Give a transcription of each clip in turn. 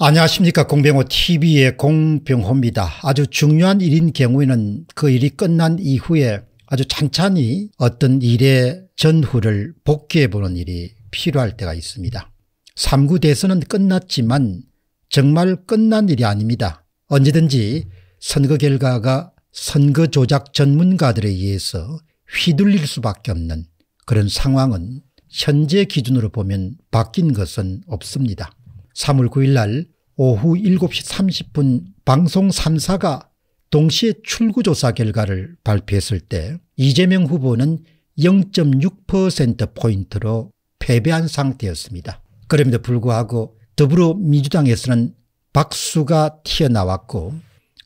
안녕하십니까 공병호TV의 공병호입니다. 아주 중요한 일인 경우에는 그 일이 끝난 이후에 아주 찬찬히 어떤 일의 전후를 복귀해보는 일이 필요할 때가 있습니다. 3구 대선은 끝났지만 정말 끝난 일이 아닙니다. 언제든지 선거 결과가 선거 조작 전문가들에 의해서 휘둘릴 수밖에 없는 그런 상황은 현재 기준으로 보면 바뀐 것은 없습니다. 3월 9일 날 오후 7시 30분 방송 3사가 동시에 출구조사 결과를 발표했을 때 이재명 후보는 0.6%포인트로 패배한 상태였습니다. 그럼에도 불구하고 더불어민주당에서는 박수가 튀어나왔고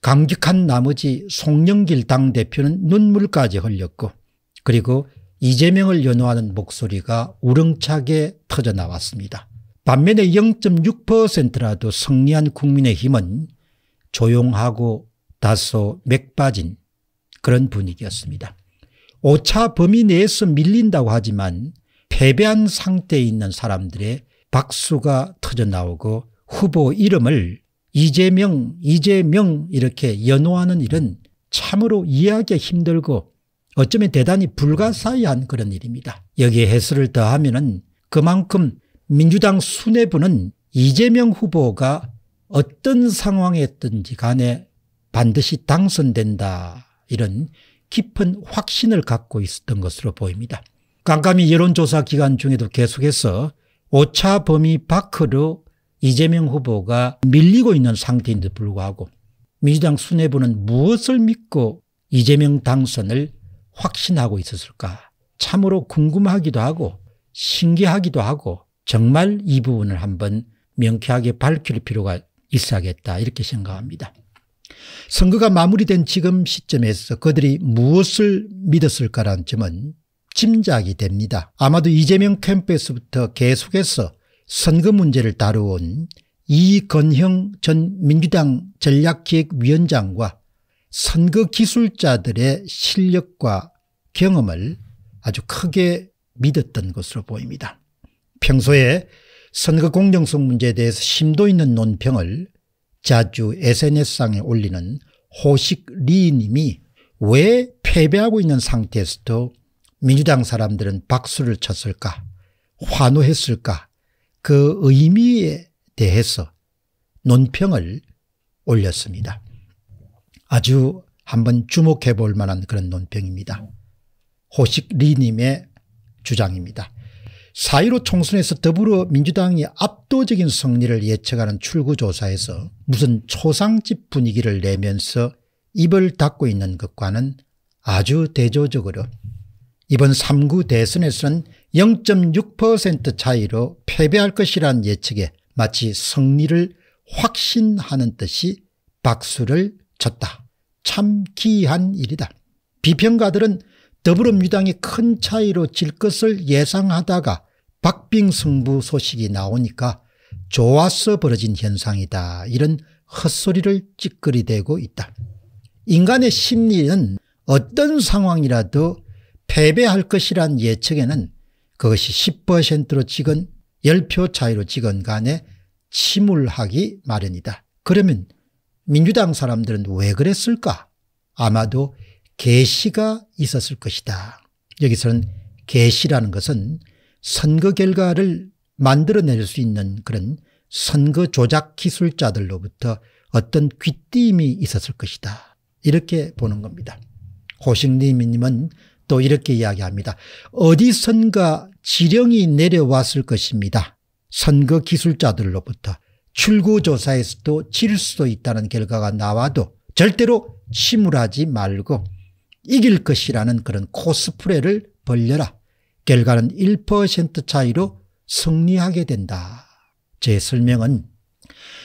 강직한 나머지 송영길 당대표는 눈물까지 흘렸고 그리고 이재명을 연호하는 목소리가 우렁차게 터져나왔습니다. 반면에 0.6%라도 승리한 국민의힘은 조용하고 다소 맥빠진 그런 분위기였습니다. 5차 범위 내에서 밀린다고 하지만 패배한 상태에 있는 사람들의 박수가 터져나오고 후보 이름을 이재명 이재명 이렇게 연호하는 일은 참으로 이해하기 힘들고 어쩌면 대단히 불가사의한 그런 일입니다. 여기에 해설을 더하면 그만큼 민주당 수뇌부는 이재명 후보가 어떤 상황이었든지 간에 반드시 당선된다 이런 깊은 확신을 갖고 있었던 것으로 보입니다. 깜깜이 여론조사 기간 중에도 계속해서 오차 범위 밖으로 이재명 후보가 밀리고 있는 상태인데 불구하고 민주당 수뇌부는 무엇을 믿고 이재명 당선을 확신하고 있었을까 참으로 궁금하기도 하고 신기하기도 하고 정말 이 부분을 한번 명쾌하게 밝힐 필요가 있어야겠다 이렇게 생각합니다. 선거가 마무리된 지금 시점에서 그들이 무엇을 믿었을까라는 점은 짐작이 됩니다. 아마도 이재명 캠프에서부터 계속해서 선거 문제를 다루온 이건형 전 민주당 전략기획위원장과 선거 기술자들의 실력과 경험을 아주 크게 믿었던 것으로 보입니다. 평소에 선거 공정성 문제에 대해서 심도 있는 논평을 자주 SNS상에 올리는 호식 리님이 왜 패배하고 있는 상태에서도 민주당 사람들은 박수를 쳤을까 환호했을까 그 의미에 대해서 논평을 올렸습니다. 아주 한번 주목해 볼 만한 그런 논평입니다. 호식 리님의 주장입니다. 4.15 총선에서 더불어민주당이 압도적인 승리를 예측하는 출구조사에서 무슨 초상집 분위기를 내면서 입을 닫고 있는 것과는 아주 대조적으로 이번 3구 대선에서는 0.6% 차이로 패배할 것이란 예측에 마치 승리를 확신하는 듯이 박수를 쳤다. 참 기이한 일이다. 비평가들은 더불어민주당이 큰 차이로 질 것을 예상하다가 박빙 승부 소식이 나오니까 좋아서 벌어진 현상이다. 이런 헛소리를 찌끄리대고 있다. 인간의 심리는 어떤 상황이라도 패배할 것이란 예측에는 그것이 10%로 찍은 10표 차이로 찍은 간에 침울하기 마련이다. 그러면 민주당 사람들은 왜 그랬을까? 아마도 계시가 있었을 것이다. 여기서는 개시라는 것은 선거 결과를 만들어낼 수 있는 그런 선거 조작 기술자들로부터 어떤 귀띔이 있었을 것이다. 이렇게 보는 겁니다. 호식님은또 이렇게 이야기합니다. 어디선가 지령이 내려왔을 것입니다. 선거 기술자들로부터 출구조사에서도 질 수도 있다는 결과가 나와도 절대로 침울하지 말고 이길 것이라는 그런 코스프레를 벌려라. 결과는 1% 차이로 승리하게 된다. 제 설명은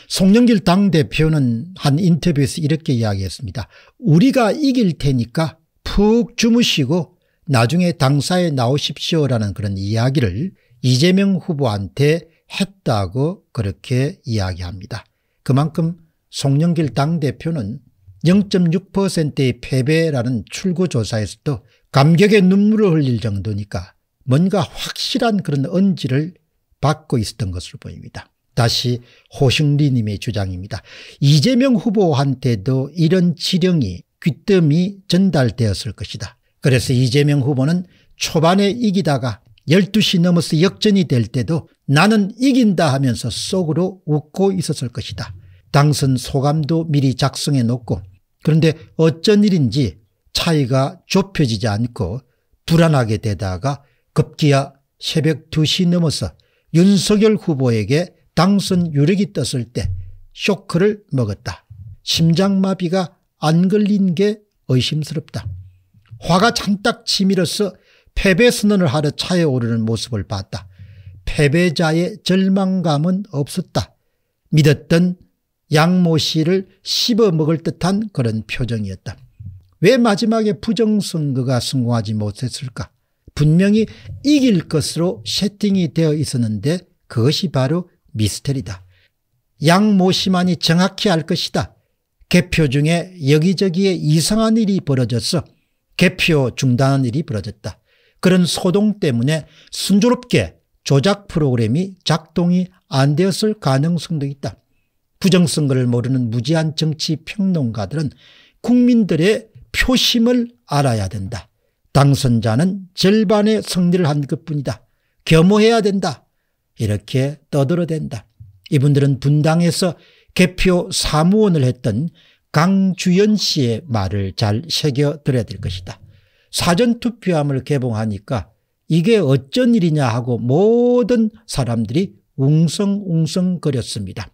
송영길 당대표는 한 인터뷰에서 이렇게 이야기했습니다. 우리가 이길 테니까 푹 주무시고 나중에 당사에 나오십시오라는 그런 이야기를 이재명 후보한테 했다고 그렇게 이야기합니다. 그만큼 송영길 당대표는 0.6%의 패배라는 출구조사에서도 감격의 눈물을 흘릴 정도니까 뭔가 확실한 그런 언지를 받고 있었던 것으로 보입니다. 다시 호승리님의 주장입니다. 이재명 후보한테도 이런 지령이 귀뜸이 전달되었을 것이다. 그래서 이재명 후보는 초반에 이기다가 12시 넘어서 역전이 될 때도 나는 이긴다 하면서 속으로 웃고 있었을 것이다. 당선 소감도 미리 작성해 놓고 그런데 어쩐 일인지 차이가 좁혀지지 않고 불안하게 되다가 급기야 새벽 2시 넘어서 윤석열 후보에게 당선 유력이 떴을 때 쇼크를 먹었다. 심장마비가 안 걸린 게 의심스럽다. 화가 잔뜩 치밀어서 패배 선언을 하러 차에 오르는 모습을 봤다. 패배자의 절망감은 없었다. 믿었던 양모 씨를 씹어 먹을 듯한 그런 표정이었다. 왜 마지막에 부정선거가 성공하지 못했을까? 분명히 이길 것으로 세팅이 되어 있었는데 그것이 바로 미스터리다. 양 모 씨만이 정확히 알 것이다. 개표 중에 여기저기에 이상한 일이 벌어졌어. 개표 중단한 일이 벌어졌다. 그런 소동 때문에 순조롭게 조작 프로그램이 작동이 안 되었을 가능성도 있다. 부정선거를 모르는 무지한 정치 평론가들은 국민들의 표심을 알아야 된다. 당선자는 절반의 승리를 한 것뿐이다. 겸허해야 된다. 이렇게 떠들어댄다. 이분들은 분당에서 개표 사무원을 했던 강주연 씨의 말을 잘 새겨들어야 될 것이다. 사전투표함을 개봉하니까 이게 어쩐 일이냐 하고 모든 사람들이 웅성웅성거렸습니다.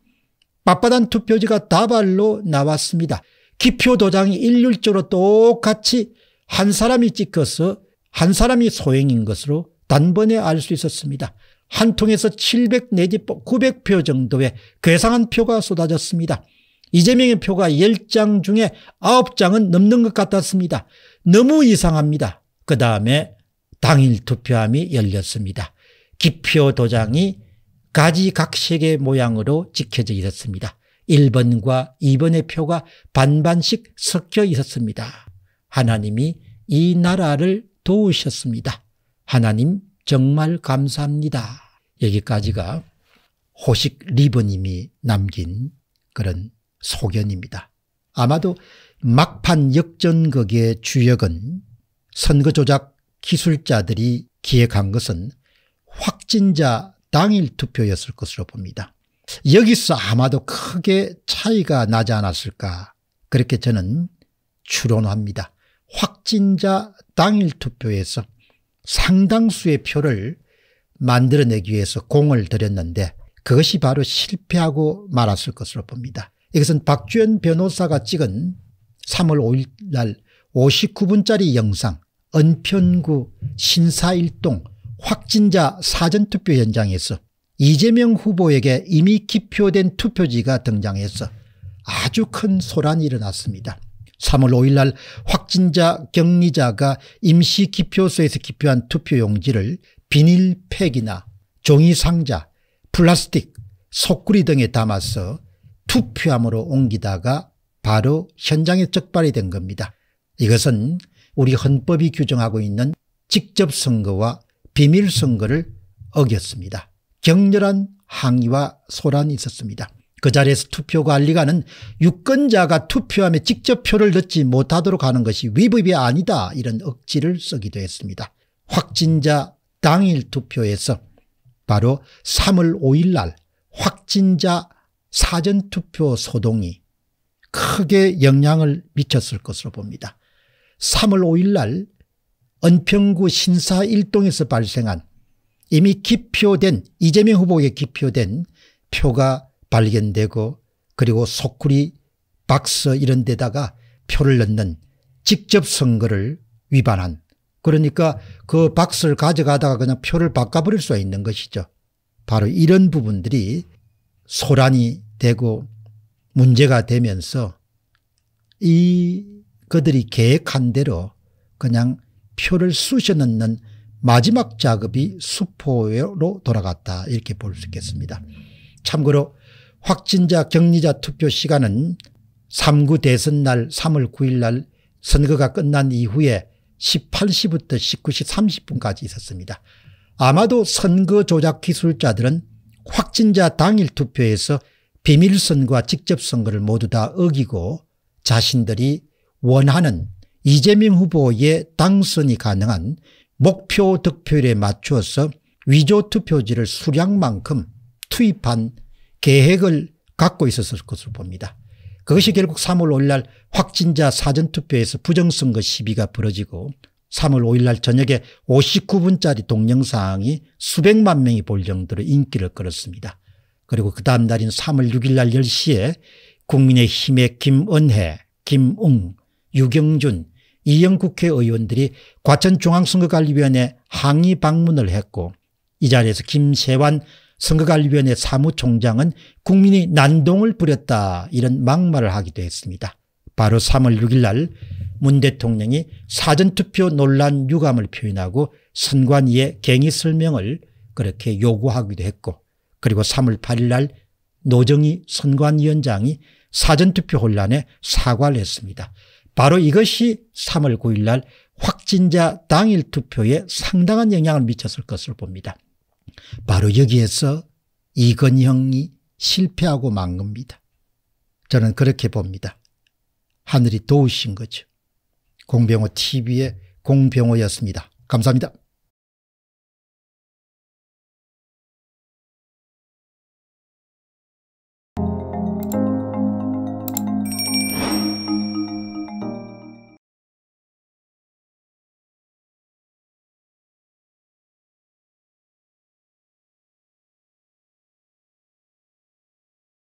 맞바단 투표지가 다발로 나왔습니다. 기표 도장이 일률적으로 똑같이 한 사람이 찍혀서 한 사람이 소행인 것으로 단번에 알 수 있었습니다. 한 통에서 700 내지 900표 정도의 괴상한 표가 쏟아졌습니다. 이재명의 표가 10장 중에 9장은 넘는 것 같았습니다. 너무 이상합니다. 그 다음에 당일 투표함이 열렸습니다. 기표 도장이 가지각색의 모양으로 찍혀져 있었습니다. 1번과 2번의 표가 반반씩 섞여 있었습니다. 하나님이 이 나라를 도우셨습니다. 하나님 정말 감사합니다. 여기까지가 호식 리버님이 남긴 그런 소견입니다. 아마도 막판 역전극의 주역은 선거 조작 기술자들이 기획한 것은 확진자 당일 투표였을 것으로 봅니다. 여기서 아마도 크게 차이가 나지 않았을까 그렇게 저는 추론합니다. 확진자 당일 투표에서 상당수의 표를 만들어내기 위해서 공을 들였는데 그것이 바로 실패하고 말았을 것으로 봅니다. 이것은 박주현 변호사가 찍은 3월 5일 날 59분짜리 영상 은평구 신사일동 확진자 사전투표 현장에서 이재명 후보에게 이미 기표된 투표지가 등장해서 아주 큰 소란이 일어났습니다. 3월 5일 날 확진자 격리자가 임시 기표소에서 기표한 투표용지를 비닐팩이나 종이상자, 플라스틱, 속구리 등에 담아서 투표함으로 옮기다가 바로 현장에 적발이 된 겁니다. 이것은 우리 헌법이 규정하고 있는 직접 선거와 비밀 선거를 어겼습니다. 격렬한 항의와 소란이 있었습니다. 그 자리에서 투표관리관은 유권자가 투표함에 직접 표를 넣지 못하도록 하는 것이 위법이 아니다 이런 억지를 쓰기도 했습니다. 확진자 당일 투표에서 바로 3월 5일 날 확진자 사전투표 소동이 크게 영향을 미쳤을 것으로 봅니다. 3월 5일 날 은평구 신사 1동에서 발생한 이미 기표된 이재명 후보에게 기표된 표가 발견되고 그리고 소쿠리 박스 이런 데다가 표를 넣는 직접 선거를 위반한 그러니까 그 박스를 가져가다가 그냥 표를 바꿔버릴 수가 있는 것이죠. 바로 이런 부분들이 소란이 되고 문제가 되면서 이 그들이 계획한 대로 그냥 표를 쑤셔 넣는 마지막 작업이 수포로 돌아갔다 이렇게 볼 수 있겠습니다. 참고로 확진자 격리자 투표 시간은 3구 대선 날 3월 9일 날 선거가 끝난 이후에 18시부터 19시 30분까지 있었습니다. 아마도 선거 조작 기술자들은 확진자 당일 투표에서 비밀선거와 직접선거를 모두 다 어기고 자신들이 원하는 이재명 후보의 당선이 가능한 목표 득표율에 맞추어서 위조 투표지를 수량만큼 투입한 계획을 갖고 있었을 것으로 봅니다. 그것이 결국 3월 5일날 확진자 사전투표에서 부정선거 시비가 벌어지고 3월 5일날 저녁에 59분짜리 동영상이 수백만 명이 볼 정도로 인기를 끌었습니다. 그리고 그 다음 날인 3월 6일날 10시에 국민의힘의 김은혜, 김웅, 유경준, 이영 국회의원들이 과천중앙선거관리위원회 항의 방문을 했고 이 자리에서 김세환 선거관리위원회 사무총장은 국민이 난동을 부렸다 이런 막말을 하기도 했습니다. 바로 3월 6일 날 문 대통령이 사전투표 논란 유감을 표현하고 선관위의 갱의 설명을 그렇게 요구하기도 했고 그리고 3월 8일 날 노정희 선관위원장이 사전투표 혼란에 사과를 했습니다. 바로 이것이 3월 9일 날 확진자 당일 투표에 상당한 영향을 미쳤을 것을 봅니다. 바로 여기에서 이건형이 실패하고 만 겁니다. 저는 그렇게 봅니다. 하늘이 도우신 거죠. 공병호 TV의 공병호였습니다. 감사합니다.